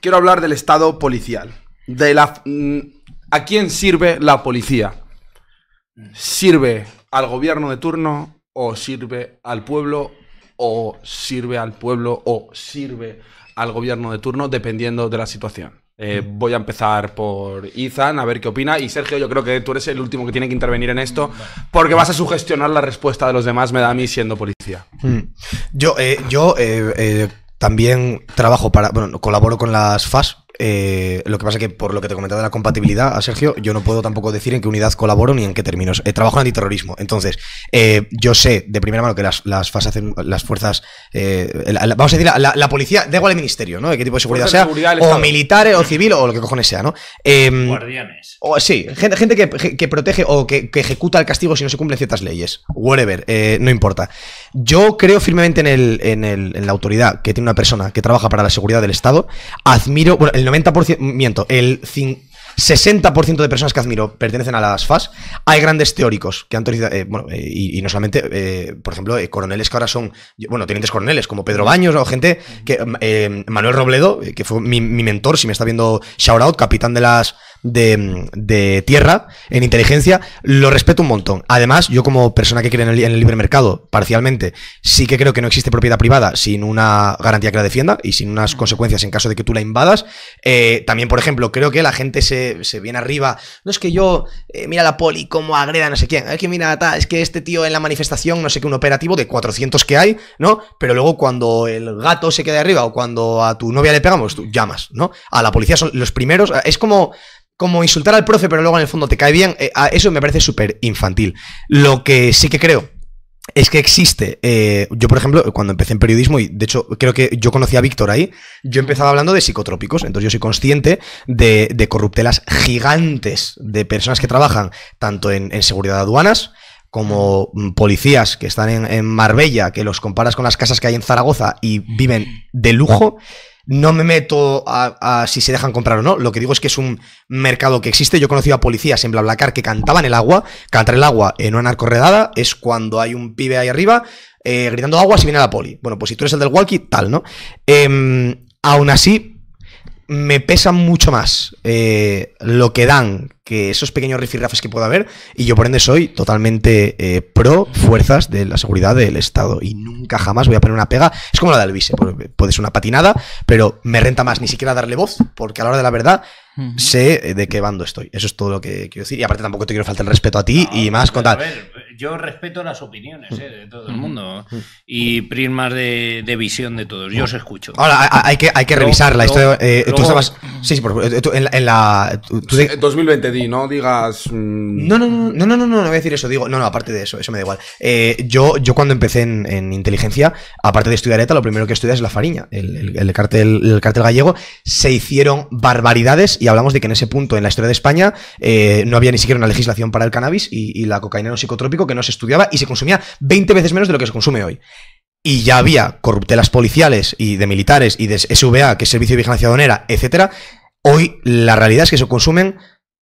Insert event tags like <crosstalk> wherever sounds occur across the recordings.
quiero hablar del Estado policial. De la, mm, ¿A quién sirve la policía? ¿Sirve al gobierno de turno o sirve al pueblo o sirve al pueblo o sirve al gobierno de turno dependiendo de la situación? Eh, voy a empezar por Izan, a ver qué opina. Y Sergio, yo creo que tú eres el último que tiene que intervenir en esto, porque vas a sugestionar la respuesta de los demás, me da a mí siendo policía. Yo, hmm. yo eh, eh, eh también trabajo para, bueno, colaboro con las FAS, eh, lo que pasa es que, por lo que te comentaba de la compatibilidad, a Sergio, yo no puedo tampoco decir en qué unidad colaboro ni en qué términos. Eh, trabajo en antiterrorismo. Entonces, eh, yo sé de primera mano que las, las, las fuerzas. vamos a decir, la, policía, da igual el ministerio, ¿no? De qué tipo de seguridad sea. o militares o civil o lo que cojones sea, ¿no? Em, Guardianes. O, sí, gente, que, protege o que, ejecuta el castigo si no se cumplen ciertas leyes. Whatever, no importa. Yo creo firmemente en, en, en la autoridad que tiene una persona que trabaja para la seguridad del Estado. Admiro. Bueno, el 90%, miento, el 60% de personas que admiro pertenecen a las FAS, hay grandes teóricos que han eh, eh, y, no solamente, eh, por ejemplo, coroneles que ahora son, bueno, tenientes coroneles como Pedro Baños o gente que, Manuel Robledo, que fue mi, mi, mentor, si me está viendo shout out, capitán de las de, tierra, en inteligencia, lo respeto un montón. Además, yo como persona que cree en el, libre mercado, parcialmente, sí que creo que no existe propiedad privada sin una garantía que la defienda y sin unas consecuencias en caso de que tú la invadas. Eh, también, por ejemplo, creo que la gente se, viene arriba. No es que yo, eh, mira la poli, como agreda no sé quién. Es que mira, es que este tío en la manifestación, no sé qué, un operativo de 400 que hay, ¿no? Pero luego cuando el gato se queda arriba o cuando a tu novia le pegamos, tú llamas, ¿no? A la policía son los primeros. Es como como insultar al profe, pero luego en el fondo te cae bien, eh, eso me parece súper infantil. Lo que sí que creo es que existe. Eh, yo, por ejemplo, cuando empecé en periodismo, y de hecho creo que yo conocí a Víctor ahí, yo empezaba hablando de psicotrópicos, entonces yo soy consciente de, corruptelas gigantes de personas que trabajan tanto en, seguridad de aduanas, como mm, policías que están en, en, Marbella, que los comparas con las casas que hay en Zaragoza y viven de lujo, no me meto a, si se dejan comprar o no. Lo que digo es que es un mercado que existe. Yo he a policías en BlaBlaCar que cantaban el agua. Cantar el agua en una narcorredada es cuando hay un pibe ahí arriba eh, gritando agua si viene la poli. Bueno, pues si tú eres el del walkie, tal, ¿no? Em, aún así, me pesa mucho más eh, lo que dan que esos pequeños rifirrafes que pueda haber, y yo por ende soy totalmente eh, pro fuerzas de la seguridad del Estado, y nunca jamás voy a poner una pega, es como la de Alvise, pues, puede ser una patinada, pero me renta más ni siquiera darle voz, porque a la hora de la verdad sé eh, de qué bando estoy, eso es todo lo que quiero decir, y aparte tampoco te quiero faltar el respeto a ti, y más con tal yo respeto las opiniones eh, de todo el mundo y primas de, visión de todos. Yo os escucho. Ahora, hay que, hay que historia. revisarla. Eh, tú Sí, sí, por, favor. Eh, en, la. 2020, di, no digas. Mm. No, no, no, no, no, no, no, voy a decir eso. Digo, no, no, aparte de eso, eso me da igual. yo, yo cuando empecé en, inteligencia, aparte de estudiar ETA, lo primero que estudias es la fariña, el, el, cartel, el cartel gallego. Se hicieron barbaridades y hablamos de que en ese punto, en la historia de España, no había ni siquiera una legislación para el cannabis y, la cocaína no psicotrópico que no se estudiaba y se consumía 20 veces menos de lo que se consume hoy. Y ya había corruptelas policiales y de militares y de SVA, que es Servicio de Vigilancia Donera, etcétera. Hoy la realidad es que se consumen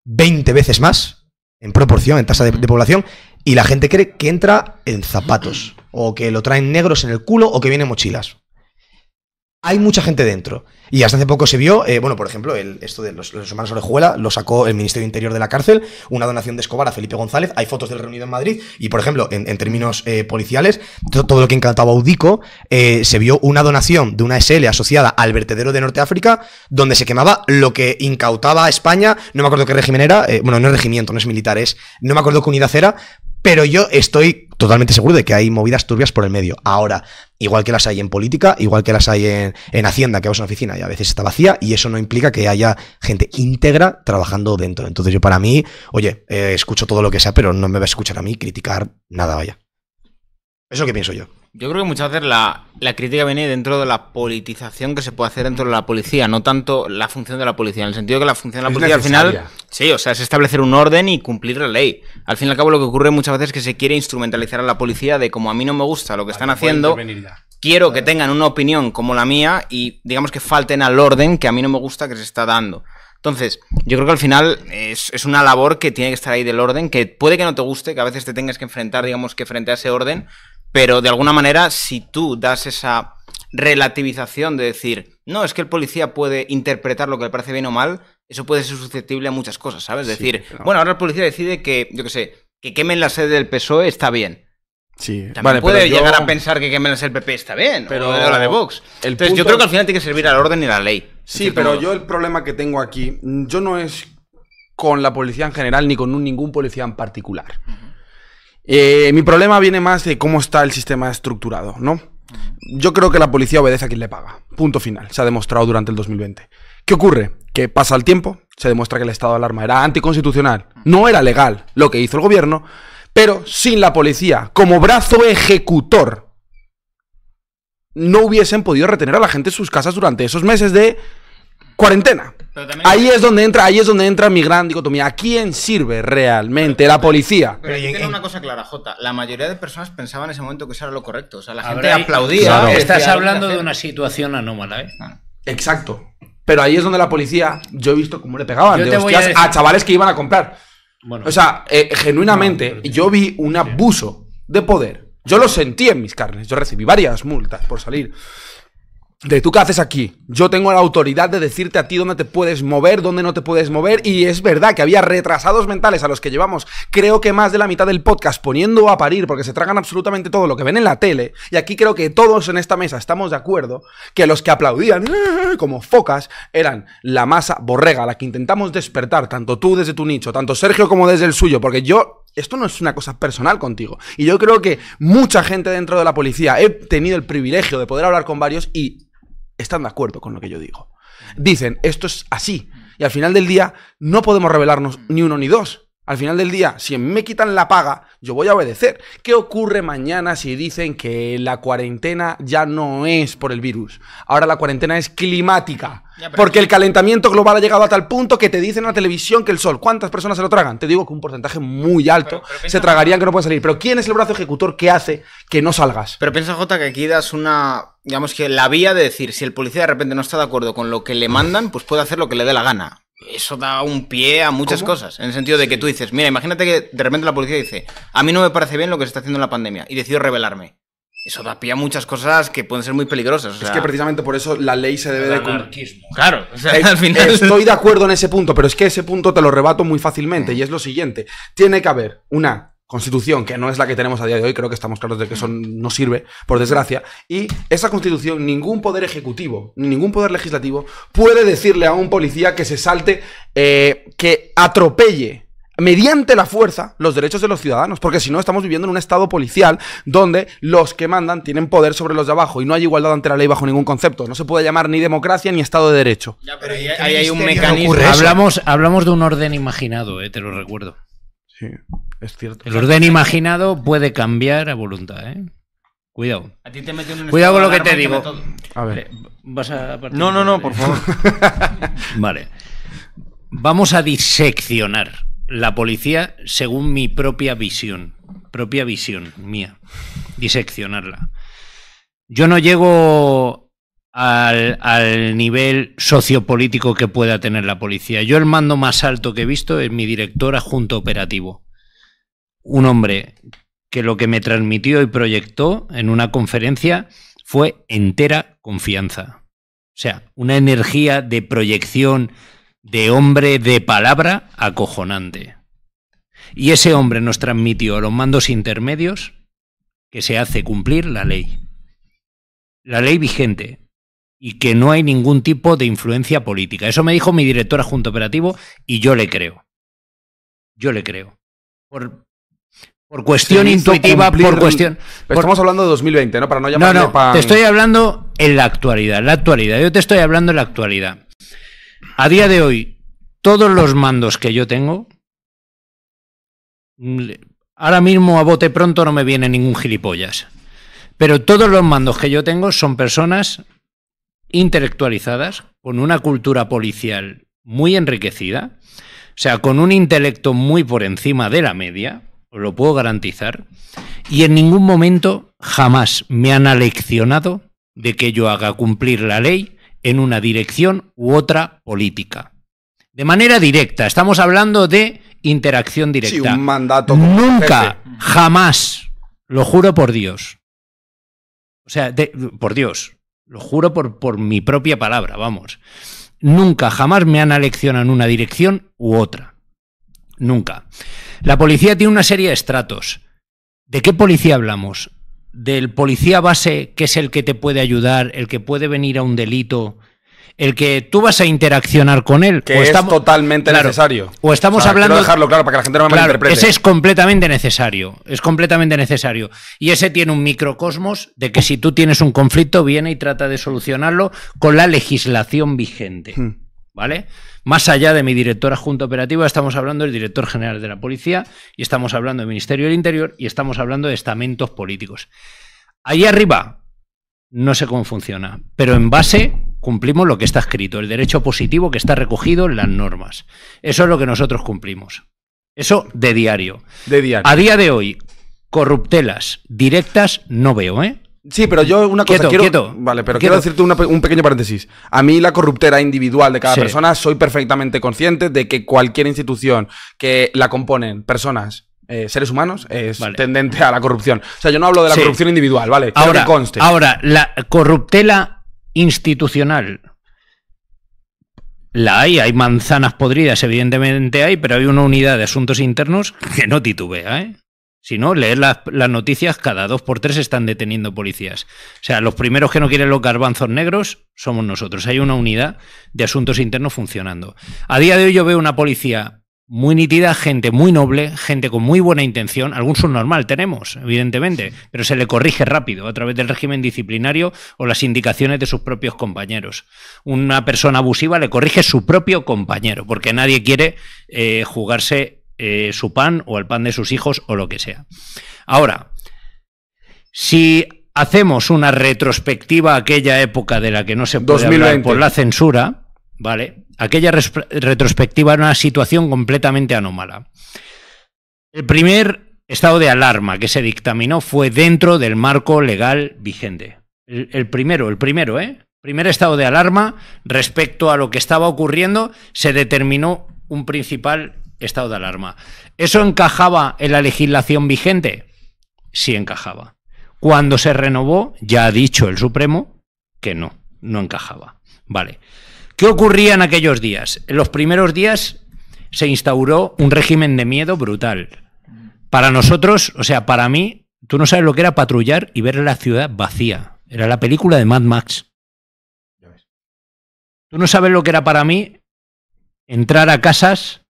20 veces más en proporción, en tasa de, de, población, y la gente cree que entra en zapatos, o que lo traen negros en el culo, o que vienen mochilas hay mucha gente dentro. Y hasta hace poco se vio, eh, bueno, por ejemplo, el, esto de los, los, hermanos Orejuela lo sacó el Ministerio Interior de la cárcel, una donación de Escobar a Felipe González, hay fotos del reunido en Madrid, y por ejemplo, en, términos eh, policiales, todo, lo que incautaba Audico eh, se vio una donación de una SL asociada al vertedero de Norte donde se quemaba lo que incautaba a España, no me acuerdo qué régimen era, bueno, no es regimiento, no es militar, es, no me acuerdo qué unidad era, pero yo estoy totalmente seguro de que hay movidas turbias por el medio. Ahora, igual que las hay en política, igual que las hay en, Hacienda, que es una oficina y a veces está vacía, y eso no implica que haya gente íntegra trabajando dentro. Entonces yo para mí, oye, eh, escucho todo lo que sea, pero no me va a escuchar a mí criticar nada, vaya. Eso que pienso yo. Yo creo que muchas veces la, la, crítica viene dentro de la politización que se puede hacer dentro de la policía, no tanto la función de la policía, en el sentido que la función de la policía al final, sí, o sea, es establecer un orden y cumplir la ley. Al fin y al cabo lo que ocurre muchas veces es que se quiere instrumentalizar a la policía de como a mí no me gusta lo que están haciendo, quiero que tengan una opinión como la mía y digamos que falten al orden que a mí no me gusta que se está dando. Entonces, yo creo que al final es, es, una labor que tiene que estar ahí del orden, que puede que no te guste, que a veces te tengas que enfrentar, digamos que frente a ese orden, pero de alguna manera, si tú das esa relativización de decir, no, es que el policía puede interpretar lo que le parece bien o mal, eso puede ser susceptible a muchas cosas, ¿sabes? Es decir, bueno, ahora el policía decide que, yo qué sé, que quemen la sede del PSOE está bien. Sí, puede llegar a pensar que quemen la sede del PP e está bien, pero la de Vox. yo creo que al final tiene que servir al orden y la ley. Sí, pero yo el problema que tengo aquí, yo no es con la policía en general ni con ningún policía en particular. Eh, mi problema viene más de cómo está el sistema estructurado, ¿no? Yo creo que la policía obedece a quien le paga. Punto final. Se ha demostrado durante el 2020. ¿Qué ocurre? Que pasa el tiempo, se demuestra que el estado de alarma era anticonstitucional, no era legal lo que hizo el gobierno, pero sin la policía como brazo ejecutor no hubiesen podido retener a la gente en sus casas durante esos meses de cuarentena. Ahí es donde entra, ahí es donde entra mi gran dicotomía. ¿A quién sirve realmente la policía? Pero, yo una cosa clara, Jota. La mayoría de personas pensaban en ese momento que eso era lo correcto. O sea, la gente aplaudía. Estás hablando de una situación anómala, ¿eh? Exacto. Pero ahí es donde la policía, yo he visto cómo le pegaban de hostias a, chavales que iban a comprar. Bueno, o sea, eh, genuinamente, yo vi un abuso de poder. Yo lo sentí en mis carnes. Yo recibí varias multas por salir de tú qué haces aquí. Yo tengo la autoridad de decirte a ti dónde te puedes mover, dónde no te puedes mover. Y es verdad que había retrasados mentales a los que llevamos, creo que más de la mitad del podcast poniendo a parir porque se tragan absolutamente todo lo que ven en la tele. Y aquí creo que todos en esta mesa estamos de acuerdo que los que aplaudían eh, como focas eran la masa borrega, la que intentamos despertar, tanto tú desde tu nicho, tanto Sergio como desde el suyo. Porque yo esto no es una cosa personal contigo. Y yo creo que mucha gente dentro de la policía, he tenido el privilegio de poder hablar con varios y están de acuerdo con lo que yo digo. Dicen, esto es así. Y al final del día no podemos revelarnos ni uno ni dos. Al final del día, si me quitan la paga, yo voy a obedecer. ¿Qué ocurre mañana si dicen que la cuarentena ya no es por el virus? Ahora la cuarentena es climática. porque el calentamiento global ha llegado a tal punto que te dicen en la televisión que el sol, ¿cuántas personas se lo tragan? Te digo que un porcentaje muy alto se tragarían que no pueden salir. Pero ¿quién es el brazo ejecutor que hace que no salgas? Pero piensa, Jota, que aquí das una digamos que la vía de decir, si el policía de repente no está de acuerdo con lo que le mandan, pues puede hacer lo que le dé la gana eso da un pie a muchas cosas. En el sentido de que tú dices, mira, imagínate que de repente la policía dice, a mí no me parece bien lo que se está haciendo en la pandemia y decido rebelarme. Eso da pie a muchas cosas que pueden ser muy peligrosas. es que precisamente por eso la ley se debe de... Claro, eh, al final... Eh, estoy de <laughs> acuerdo en ese punto, pero es que ese punto te lo rebato muy fácilmente mm. y es lo siguiente. Tiene que haber una constitución, que no es la que tenemos a día de hoy, creo que estamos claros de que eso no sirve, por desgracia, y esa constitución, ningún poder ejecutivo, ningún poder legislativo puede decirle a un policía que se salte, eh, que atropelle mediante la fuerza los derechos de los ciudadanos, porque si no estamos viviendo en un estado policial donde los que mandan tienen poder sobre los de abajo y no hay igualdad ante la ley bajo ningún concepto. No se puede llamar ni democracia ni estado de derecho. Ya, pero ahí, hay un mecanismo. Hablamos, hablamos de un orden imaginado, eh, te lo recuerdo. Sí. Es cierto. El orden imaginado puede cambiar a voluntad, ¿eh? Cuidado. A ti te Cuidado con lo que te digo. A ver. Eh, no, no, no, por favor. <laughs> vale. Vamos a diseccionar la policía según mi propia visión. Propia visión mía. Diseccionarla. Yo no llego al, al nivel sociopolítico que pueda tener la policía. Yo el mando más alto que he visto es mi director adjunto operativo un hombre que lo que me transmitió y proyectó en una conferencia fue entera confianza. O sea, una energía de proyección de hombre de palabra acojonante. Y ese hombre nos transmitió a los mandos intermedios que se hace cumplir la ley. La ley vigente. Y que no hay ningún tipo de influencia política. Eso me dijo mi directora junto operativo y yo le creo. Yo le creo. Por, por cuestión intuitiva, por cuestión. Estamos hablando de 2020, ¿no? Para no para No, no, te estoy hablando en la actualidad, la actualidad. Yo te estoy hablando en la actualidad. A día de hoy, todos los mandos que yo tengo. Mm, ahora mismo a bote pronto no me viene ningún gilipollas. Pero todos los mandos que yo tengo son personas intelectualizadas, con una cultura policial muy enriquecida, o sea, con un intelecto muy por encima de la media lo puedo garantizar. Y en ningún momento jamás me han aleccionado de que yo haga cumplir la ley en una dirección u otra política. De manera directa, estamos hablando de interacción directa. un mandato. Nunca, jamás, lo juro por Dios. O sea, por Dios, lo juro por, por mi propia palabra, vamos. Nunca, jamás me han aleccionado en una dirección u otra. Nunca. La policía tiene una serie de estratos. ¿De qué policía hablamos? ¿Del policía base, que es el que te puede ayudar, el que puede venir a un delito, el que tú vas a interaccionar con él. Que o es totalmente necesario. O estamos hablando. dejarlo claro para la gente Ese es completamente necesario. Es completamente necesario. Y ese tiene un microcosmos de que si tú tienes un conflicto, viene y trata de solucionarlo con la legislación vigente. Hmm. ¿vale? Más allá de mi directora junta operativa, estamos hablando del director general de la policía y estamos hablando del Ministerio del Interior y estamos hablando de estamentos políticos. Allí arriba no sé cómo funciona, pero en base cumplimos lo que está escrito, el derecho positivo que está recogido en las normas. Eso es lo que nosotros cumplimos. Eso de diario. De diario. A día de hoy, corruptelas directas no veo, ¿eh? Sí, pero yo una cosa quiero. vale, pero quiero decirte un pequeño paréntesis. A mí la corruptera individual de cada persona soy perfectamente consciente de que cualquier institución que la componen personas eh, seres humanos es tendente a la corrupción. O sea, yo no hablo de la corrupción individual, ¿vale? ahora, conste. ahora, la corruptela institucional. La hay, hay manzanas podridas, evidentemente hay, pero hay una unidad de asuntos internos que no titubea, ¿eh? Si no, leer las, noticias, cada dos por tres están deteniendo policías. O sea, los primeros que no quieren los garbanzos negros somos nosotros. Hay una unidad de asuntos internos funcionando. A día de hoy yo veo una policía muy nítida, gente muy noble, gente con muy buena intención. Algún subnormal tenemos, evidentemente, pero se le corrige rápido a través del régimen disciplinario o las indicaciones de sus propios compañeros. Una persona abusiva le corrige su propio compañero, porque nadie quiere eh, jugarse eh, su pan o el pan de sus hijos o lo que sea. Ahora, si hacemos una retrospectiva a aquella época de la que no se puede hablar por la censura, ¿vale? Aquella retrospectiva era una situación completamente anómala. El primer estado de alarma que se dictaminó fue dentro del marco legal vigente. El, primero, el primero, ¿eh? Primer estado de alarma respecto a lo que estaba ocurriendo, se determinó un principal estado de alarma. ¿Eso encajaba en la legislación vigente? Sí encajaba. Cuando se renovó, ya ha dicho el Supremo que no, no encajaba. Vale. ¿Qué ocurría en aquellos días? En los primeros días se instauró un régimen de miedo brutal. Para nosotros, o sea, para mí, tú no sabes lo que era patrullar y ver la ciudad vacía. Era la película de Mad Max. Tú no sabes lo que era para mí entrar a casas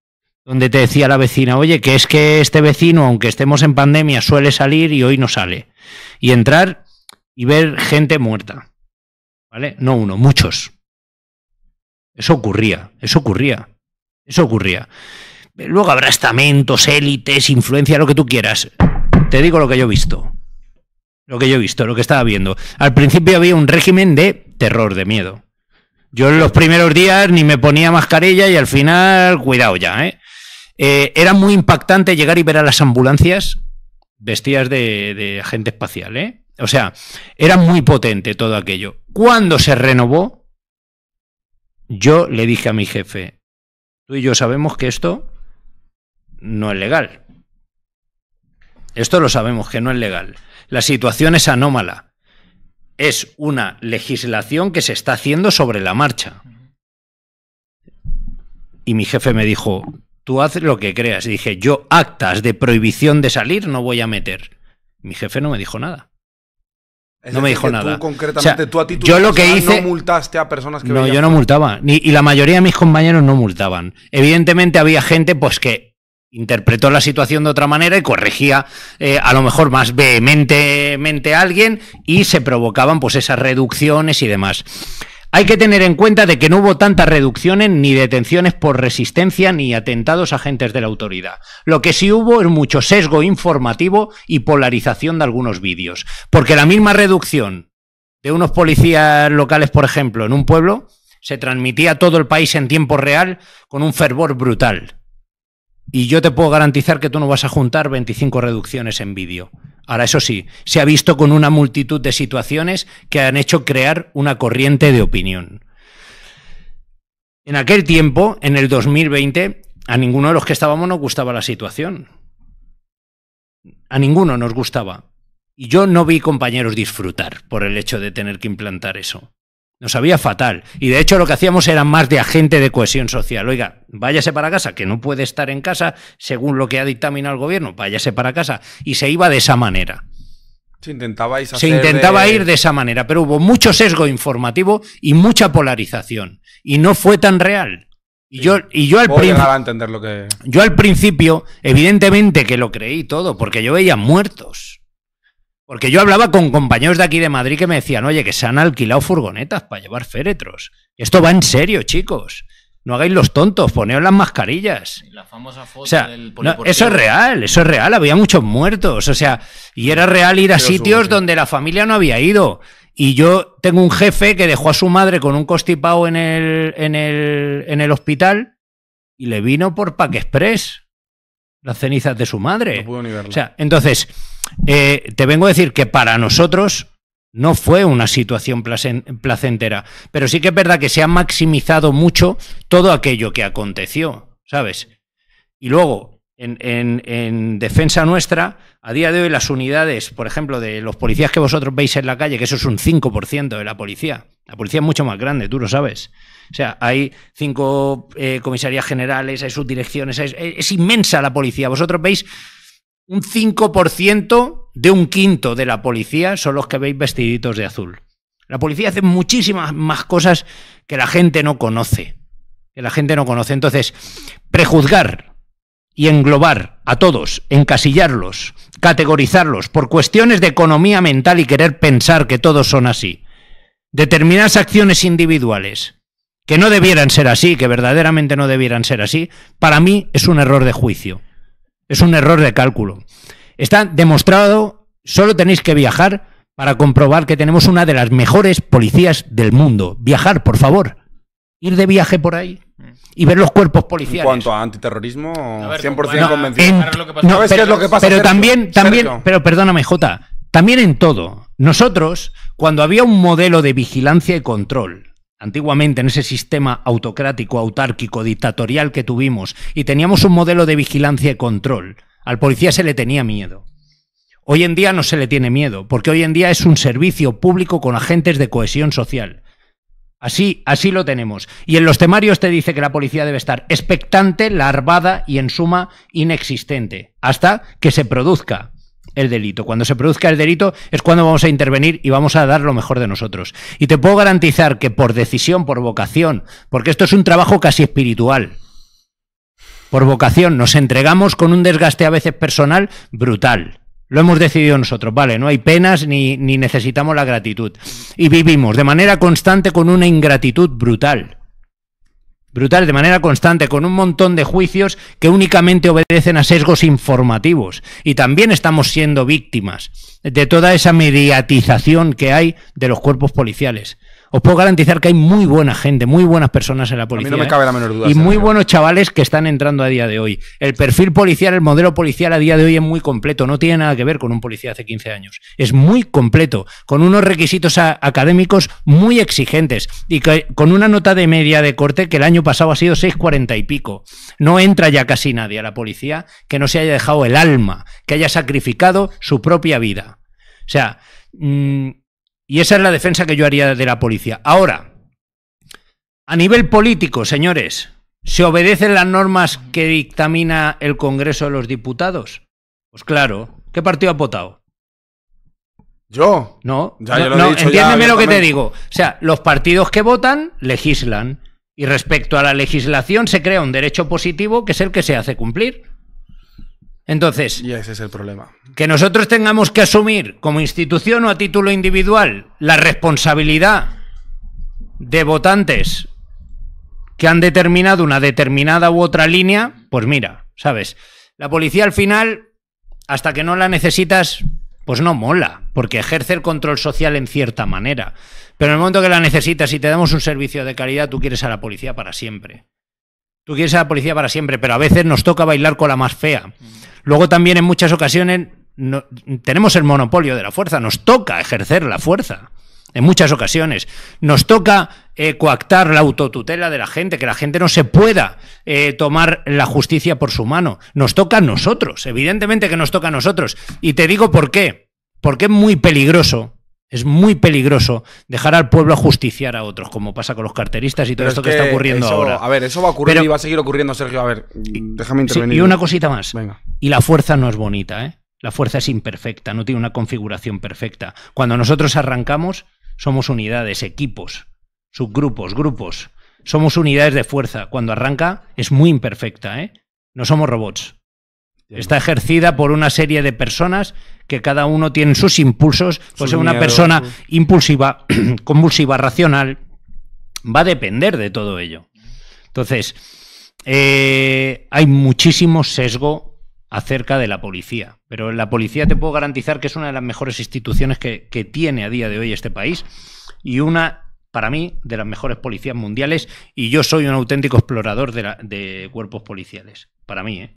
donde te decía la vecina, oye, que es que este vecino, aunque estemos en pandemia, suele salir y hoy no sale. Y entrar y ver gente muerta. ¿Vale? No uno, muchos. Eso ocurría, eso ocurría, eso ocurría. Luego habrá estamentos, élites, influencia, lo que tú quieras. Te digo lo que yo he visto. Lo que yo he visto, lo que estaba viendo. Al principio había un régimen de terror, de miedo. Yo en los primeros días ni me ponía mascarilla y al final, cuidado ya, ¿eh? Eh, era muy impactante llegar y ver a las ambulancias vestidas de, de agente espacial, ¿eh? O sea, era muy potente todo aquello. Cuando se renovó, yo le dije a mi jefe, tú y yo sabemos que esto no es legal. Esto lo sabemos que no es legal. La situación es anómala. Es una legislación que se está haciendo sobre la marcha. Y mi jefe me dijo, tú haces lo que creas. dije, yo actas de prohibición de salir no voy a meter. Mi jefe no me dijo nada. no me dijo nada. Tú, concretamente, tú a ti, yo lo que hice, no multaste a personas que. No, yo no multaba. y la mayoría de mis compañeros no multaban. Evidentemente había gente pues que interpretó la situación de otra manera y corregía eh, a lo mejor más vehementemente a alguien y se provocaban pues esas reducciones y demás. Hay que tener en cuenta de que no hubo tantas reducciones ni detenciones por resistencia ni atentados a agentes de la autoridad. Lo que sí hubo es mucho sesgo informativo y polarización de algunos vídeos, porque la misma reducción de unos policías locales, por ejemplo, en un pueblo, se transmitía a todo el país en tiempo real con un fervor brutal. Y yo te puedo garantizar que tú no vas a juntar 25 reducciones en vídeo. Ahora, eso sí, se ha visto con una multitud de situaciones que han hecho crear una corriente de opinión. En aquel tiempo, en el 2020, a ninguno de los que estábamos nos gustaba la situación. A ninguno nos gustaba. Y yo no vi compañeros disfrutar por el hecho de tener que implantar eso. Nos había fatal. Y de hecho lo que hacíamos era más de agente de cohesión social. Oiga, váyase para casa, que no puede estar en casa según lo que ha dictaminado el gobierno, váyase para casa. Y se iba de esa manera. Se, se intentaba ir de esa manera, pero hubo mucho sesgo informativo y mucha polarización. Y no fue tan real. Y, yo, y yo, que... yo al principio, evidentemente que lo creí todo, porque yo veía muertos. Porque yo hablaba con compañeros de aquí de Madrid que me decían, oye, que se han alquilado furgonetas para llevar féretros. Esto va en serio, chicos. No hagáis los tontos, poneos las mascarillas. La famosa foto Eso es real, eso es real. Había muchos muertos. O sea, y era real ir a sitios donde la familia no había ido. Y yo tengo un jefe que dejó a su madre con un costipado en el, en el, en el hospital y le vino por Pack Express las cenizas de su madre. O sea, entonces eh, te vengo a decir que para nosotros no fue una situación placentera, pero sí que es verdad que se ha maximizado mucho todo aquello que aconteció, ¿sabes? Y luego, en, defensa nuestra, a día de hoy las unidades, por ejemplo, de los policías que vosotros veis en la calle, que eso es un 5% de la policía, la policía es mucho más grande, tú lo sabes. O sea, hay cinco eh, comisarías generales, hay subdirecciones, es, es inmensa la policía. Vosotros veis un 5% de un quinto de la policía son los que veis vestiditos de azul. La policía hace muchísimas más cosas que la gente no conoce. Que la gente no conoce. Entonces, prejuzgar y englobar a todos, encasillarlos, categorizarlos por cuestiones de economía mental y querer pensar que todos son así. Determinadas acciones individuales que no debieran ser así, que verdaderamente no debieran ser así, para mí es un error de juicio. Es un error de cálculo. Está demostrado, solo tenéis que viajar para comprobar que tenemos una de las mejores policías del mundo. Viajar, por favor. Ir de viaje por ahí y ver los cuerpos policiales. En cuanto a antiterrorismo, 100% convencido. no, es lo que pasa? Pero también, también, pero perdóname, J. también en todo. Nosotros, cuando había un modelo de vigilancia y control Antiguamente, en ese sistema autocrático, autárquico, dictatorial que tuvimos, y teníamos un modelo de vigilancia y control, al policía se le tenía miedo. Hoy en día no se le tiene miedo, porque hoy en día es un servicio público con agentes de cohesión social. Así, así lo tenemos. Y en los temarios te dice que la policía debe estar expectante, larvada y en suma inexistente, hasta que se produzca el delito. Cuando se produzca el delito es cuando vamos a intervenir y vamos a dar lo mejor de nosotros. Y te puedo garantizar que por decisión, por vocación, porque esto es un trabajo casi espiritual, por vocación nos entregamos con un desgaste a veces personal brutal. Lo hemos decidido nosotros, vale, no hay penas ni, ni necesitamos la gratitud. Y vivimos de manera constante con una ingratitud brutal brutal, de manera constante, con un montón de juicios que únicamente obedecen a sesgos informativos. Y también estamos siendo víctimas de toda esa mediatización que hay de los cuerpos policiales os puedo garantizar que hay muy buena gente, muy buenas personas en la policía. Y muy buenos chavales que están entrando a día de hoy. El perfil policial, el modelo policial a día de hoy es muy completo. No tiene nada que ver con un policía hace 15 años. Es muy completo, con unos requisitos académicos muy exigentes y con una nota de media de corte que el año pasado ha sido 6,40 y pico. No entra ya casi nadie a la policía que no se haya dejado el alma, que haya sacrificado su propia vida. O sea, mm, y esa es la defensa que yo haría de la policía. Ahora, a nivel político, señores, ¿se obedecen las normas que dictamina el Congreso de los Diputados? Pues claro, ¿qué partido ha votado? Yo. No, entiéndeme lo que te digo. O sea, los partidos que votan legislan. Y respecto a la legislación, se crea un derecho positivo que es el que se hace cumplir. Entonces, ese es el problema. Que nosotros tengamos que asumir como institución o a título individual la responsabilidad de votantes que han determinado una determinada u otra línea, pues mira, ¿sabes? La policía al final, hasta que no la necesitas, pues no mola, porque ejerce el control social en cierta manera. Pero en el momento que la necesitas y te damos un servicio de calidad, tú quieres a la policía para siempre. Tú quieres ser la policía para siempre, pero a veces nos toca bailar con la más fea. Luego también en muchas ocasiones tenemos el monopolio de la fuerza, nos toca ejercer la fuerza. En muchas ocasiones nos toca eh, coactar la autotutela de la gente, que la gente no se pueda eh, tomar la justicia por su mano. Nos toca a nosotros, evidentemente que nos toca a nosotros. Y te digo por qué. Porque es muy peligroso es muy peligroso dejar al pueblo justiciar a otros, como pasa con los carteristas y todo esto que, está ocurriendo ahora. A ver, eso va a ocurrir y va a seguir ocurriendo, Sergio. A ver, déjame intervenir. y una cosita más. Y la fuerza no es bonita, ¿eh? La fuerza es imperfecta, no tiene una configuración perfecta. Cuando nosotros arrancamos, somos unidades, equipos, subgrupos, grupos. Somos unidades de fuerza. Cuando arranca, es muy imperfecta, ¿eh? No somos robots. Está ejercida por una serie de personas que cada uno tiene sus impulsos. Pues una persona impulsiva, <clears throat> convulsiva, racional, va a depender de todo ello. Entonces, eh, hay muchísimo sesgo acerca de la policía, pero la policía te puedo garantizar que es una de las mejores instituciones que, tiene a día de hoy este país y una para mí, de las mejores policías mundiales, y yo soy un auténtico explorador de, de cuerpos policiales. Para mí, ¿eh?